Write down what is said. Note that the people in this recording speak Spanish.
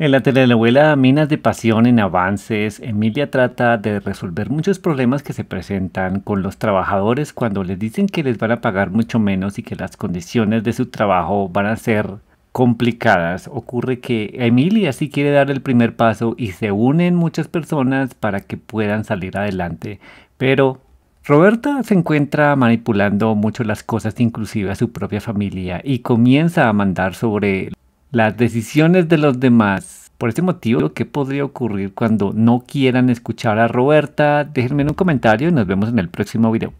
En la telenovela Minas de Pasión en Avances, Emilia trata de resolver muchos problemas que se presentan con los trabajadores cuando les dicen que les van a pagar mucho menos y que las condiciones de su trabajo van a ser complicadas. Ocurre que Emilia sí quiere dar el primer paso y se unen muchas personas para que puedan salir adelante, pero Roberta se encuentra manipulando mucho las cosas, inclusive a su propia familia, y comienza a mandar sobre las decisiones de los demás. Por ese motivo, ¿qué podría ocurrir cuando no quieran escuchar a Roberta? Déjenme en un comentario y nos vemos en el próximo video.